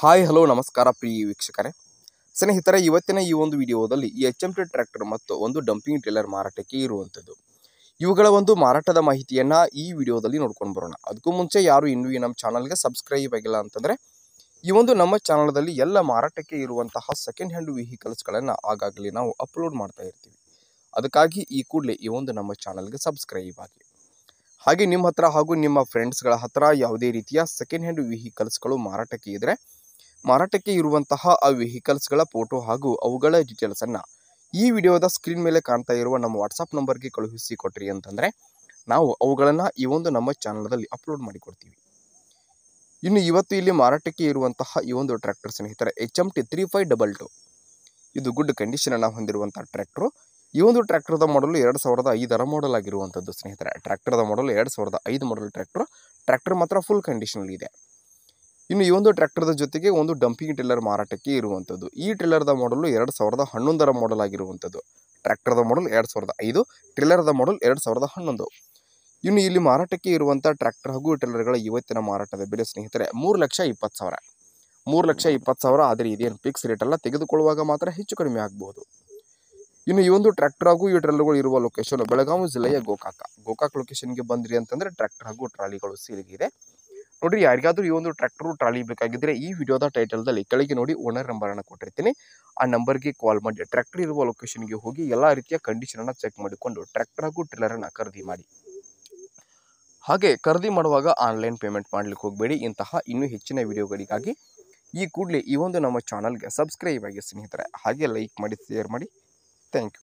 hi hello ನಮಸ್ಕಾರ ಪ್ರಿಯ ವೀಕ್ಷಕರೇ ಸ್ನೇಹಿತರೆ ಇವತ್ತಿನ ಈ ಒಂದು ವಿಡಿಯೋದಲ್ಲಿ ಈ ಎಚ್ ಎಮ್ ಟಿ ಟ್ರ್ಯಾಕ್ಟರ್ ಮತ್ತು ಒಂದು ಡಂಪಿಂಗ್ ಟ್ರೇಲರ್ ಮಾರಾಟಕ್ಕೆ ಇರುವಂಥದ್ದು ಇವುಗಳ ಒಂದು ಮಾರಾಟದ ಮಾಹಿತಿಯನ್ನು ಈ ವಿಡಿಯೋದಲ್ಲಿ ನೋಡ್ಕೊಂಡು ಬರೋಣ ಅದಕ್ಕೂ ಮುಂಚೆ ಯಾರು ಇನ್ನೂ ಈ ನಮ್ಮ ಚಾನಲ್ಗೆ ಸಬ್ಸ್ಕ್ರೈಬ್ ಆಗಿಲ್ಲ ಅಂತಂದರೆ ಈ ಒಂದು ನಮ್ಮ ಚಾನಲ್ದಲ್ಲಿ ಎಲ್ಲ ಮಾರಾಟಕ್ಕೆ ಇರುವಂತಹ ಸೆಕೆಂಡ್ ಹ್ಯಾಂಡ್ ವೆಹಿಕಲ್ಸ್ಗಳನ್ನು ಆಗಾಗಲೇ ನಾವು ಅಪ್ಲೋಡ್ ಮಾಡ್ತಾ ಇರ್ತೀವಿ ಅದಕ್ಕಾಗಿ ಈ ಕೂಡಲೇ ಈ ಒಂದು ನಮ್ಮ ಚಾನಲ್ಗೆ ಸಬ್ಸ್ಕ್ರೈಬ್ ಆಗಿ ಹಾಗೆ ನಿಮ್ಮ ಹತ್ರ ಹಾಗೂ ನಿಮ್ಮ ಫ್ರೆಂಡ್ಸ್ಗಳ ಹತ್ರ ಯಾವುದೇ ರೀತಿಯ ಸೆಕೆಂಡ್ ಹ್ಯಾಂಡ್ ವೆಹಿಕಲ್ಸ್ಗಳು ಮಾರಾಟಕ್ಕೆ ಇದ್ದರೆ ಮಾರಾಟಕ್ಕೆ ಇರುವಂತಹ ಆ ವೆಹಿಕಲ್ಸ್ಗಳ ಫೋಟೋ ಹಾಗೂ ಅವುಗಳ ಡೀಟೇಲ್ಸನ್ನು ಈ ವಿಡಿಯೋದ ಸ್ಕ್ರೀನ್ ಮೇಲೆ ಕಾಣ್ತಾ ಇರುವ ನಮ್ಮ ವಾಟ್ಸಪ್ ನಂಬರ್ಗೆ ಕಳುಹಿಸಿ ಕೊಟ್ರಿ ಅಂತಂದರೆ ನಾವು ಅವುಗಳನ್ನು ಈ ಒಂದು ನಮ್ಮ ಅಲ್ಲಿ ಅಪ್ಲೋಡ್ ಮಾಡಿಕೊಡ್ತೀವಿ ಇನ್ನು ಇವತ್ತು ಇಲ್ಲಿ ಮಾರಾಟಕ್ಕೆ ಇರುವಂತಹ ಈ ಒಂದು ಟ್ರ್ಯಾಕ್ಟರ್ ಸ್ನೇಹಿತರೆ H M T three five double two ಇದು ಗುಡ್ ಕಂಡೀಷನನ್ನು ಹೊಂದಿರುವಂಥ ಟ್ರ್ಯಾಕ್ಟ್ರು ಈ ಒಂದು ಟ್ರ್ಯಾಕ್ಟರ್ದ ಮಾಡಲು ಎರಡು ಸಾವಿರದ ಐದರ ಮಾಡಲ್ ಆಗಿರುವಂಥದ್ದು ಸ್ನೇಹಿತರೆ ಟ್ರ್ಯಾಕ್ಟರ್ದ ಮಾಡಲು ಎರಡು ಸಾವಿರದ ಐದು ಮಾಡಲ್ ಟ್ರ್ಯಾಕ್ಟ್ರು ಟ್ರ್ಯಾಕ್ಟರ್ ಮಾತ್ರ ಫುಲ್ ಕಂಡೀಷನ್ ಇದೆ ಇನ್ನು ಈ ಒಂದು ಟ್ರ್ಯಾಕ್ಟರ್ದ ಜೊತೆಗೆ ಒಂದು ಡಂಪಿಂಗ್ ಟ್ರಿಲ್ಲರ್ ಮಾರಾಟಕ್ಕೆ ಇರುವಂಥದ್ದು ಈ ಟ್ರಿಲ್ಲರ್ದ ಮಾಡಲು ಎರಡು ಸಾವಿರದ ಹನ್ನೊಂದರ ಮಾಡಲ್ ಆಗಿರುವಂಥದ್ದು ಟ್ರ್ಯಾಕ್ಟರ್ದ ಮಾಡಲ್ ಎರಡು ಸಾವಿರದ ಐದು ಟ್ರಿಲ್ಲರ್ದ ಮಾಡಲ್ ಎರಡು ಸಾವಿರದ ಹನ್ನೊಂದು ಇನ್ನು ಇಲ್ಲಿ ಮಾರಾಟಕ್ಕೆ ಇರುವಂಥ ಟ್ರ್ಯಾಕ್ಟರ್ ಹಾಗೂ ಟ್ರಿಲ್ಲರ್ಗಳ ಇವತ್ತಿನ ಮಾರಾಟದ ಬೆಲೆ ಸ್ನೇಹಿತರೆ ಮೂರು ಲಕ್ಷ ಇಪ್ಪತ್ತು ಸಾವಿರ ಮೂರು ಲಕ್ಷ ಇಪ್ಪತ್ತು ಸಾವಿರ ಆದರೆ ಇದೇನು ಫಿಕ್ಸ್ ರೇಟೆಲ್ಲ ತೆಗೆದುಕೊಳ್ಳುವಾಗ ಮಾತ್ರ ಹೆಚ್ಚು ಕಡಿಮೆ ಆಗಬಹುದು ಇನ್ನು ಈ ಒಂದು ಟ್ರ್ಯಾಕ್ಟರ್ ಹಾಗೂ ಈ ಟ್ರಾಲರ್ಗಳು ಇರುವ ಲೊಕೇಶನ್ ಬೆಳಗಾವಿ ಜಿಲ್ಲೆಯ ಗೋಕಾಕ ಗೋಕಾಕ್ ಲೊಕೇಶನ್ಗೆ ಬಂದ್ರಿ ಅಂತಂದರೆ ಟ್ರ್ಯಾಕ್ಟರ್ ಹಾಗೂ ಟ್ರಾಲಿಗಳು ಸೇರಿಗಿದೆ ನೋಡಿರಿ ಯಾರಿಗಾದರೂ ಈ ಒಂದು ಟ್ರ್ಯಾಕ್ಟರ್ ಟ್ರಾಲಿ ಬೇಕಾಗಿದ್ರೆ ಈ ವಿಡಿಯೋದ ಟೈಟಲ್ದಲ್ಲಿ ಕೆಳಗೆ ನೋಡಿ ಓನರ್ ನಂಬರನ್ನು ಕೊಟ್ಟಿರ್ತೀನಿ ಆ ನಂಬರ್ಗೆ ಕಾಲ್ ಮಾಡಿ ಟ್ರ್ಯಾಕ್ಟರ್ ಇರುವ ಲೊಕೇಶನ್ಗೆ ಹೋಗಿ ಎಲ್ಲ ರೀತಿಯ ಕಂಡೀಷನನ್ನು ಚೆಕ್ ಮಾಡಿಕೊಂಡು ಟ್ರ್ಯಾಕ್ಟರ್ ಹಾಗೂ ಅನ್ನ ಖರೀದಿ ಮಾಡಿ ಹಾಗೆ ಖರೀದಿ ಮಾಡುವಾಗ ಆನ್ಲೈನ್ ಪೇಮೆಂಟ್ ಮಾಡ್ಲಿಕ್ಕೆ ಹೋಗಬೇಡಿ ಇಂತಹ ಇನ್ನೂ ಹೆಚ್ಚಿನ ವಿಡಿಯೋಗಳಿಗಾಗಿ ಈ ಕೂಡಲೇ ಈ ಒಂದು ನಮ್ಮ ಚಾನಲ್ಗೆ ಸಬ್ಸ್ಕ್ರೈಬ್ ಆಗಿ ಸ್ನೇಹಿತರೆ ಹಾಗೆ ಲೈಕ್ ಮಾಡಿ ಶೇರ್ ಮಾಡಿ ಥ್ಯಾಂಕ್ ಯು